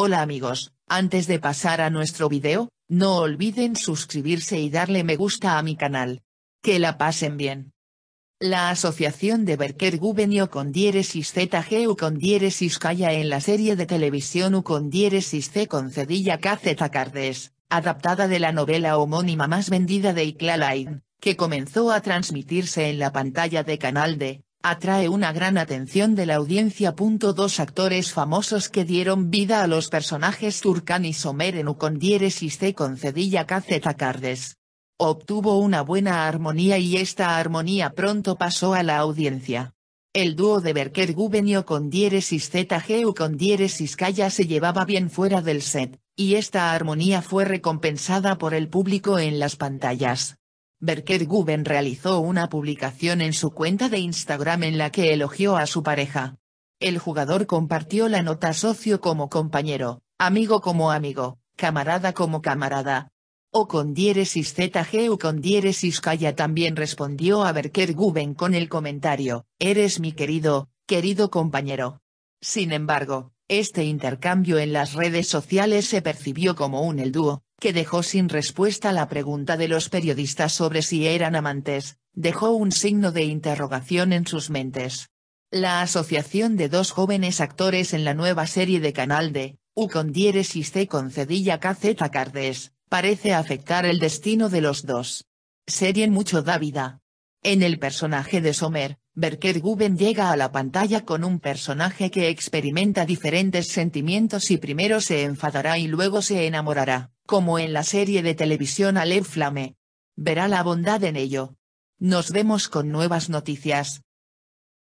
Hola amigos, antes de pasar a nuestro video, no olviden suscribirse y darle me gusta a mi canal. Que la pasen bien. La asociación de Berker Gubenio con diéresis ZG U con diéresis Calla en la serie de televisión U con diéresis C con Cedilla KZ Cardes, adaptada de la novela homónima más vendida de Iclalain, que comenzó a transmitirse en la pantalla de Canal de atrae una gran atención de la audiencia. Dos actores famosos que dieron vida a los personajes Turkan y Somer en Dieres y C. Cedilla KZ Cardes. Obtuvo una buena armonía y esta armonía pronto pasó a la audiencia. El dúo de Berker Gubenio con y ZGU con diéresis Calla se llevaba bien fuera del set, y esta armonía fue recompensada por el público en las pantallas. Berker-Guben realizó una publicación en su cuenta de Instagram en la que elogió a su pareja. El jugador compartió la nota socio como compañero, amigo como amigo, camarada como camarada. O con diéresis ZG o con diéresis Kaya también respondió a Berker-Guben con el comentario, eres mi querido, querido compañero. Sin embargo, este intercambio en las redes sociales se percibió como un el dúo, que dejó sin respuesta la pregunta de los periodistas sobre si eran amantes, dejó un signo de interrogación en sus mentes. La asociación de dos jóvenes actores en la nueva serie de Canal D, U con Dieres y C con Cedilla KZ Cardes, parece afectar el destino de los dos. Serie en mucho Dávida. En el personaje de Somer, Berker Guben llega a la pantalla con un personaje que experimenta diferentes sentimientos y primero se enfadará y luego se enamorará como en la serie de televisión Aleph Flame. Verá la bondad en ello. Nos vemos con nuevas noticias.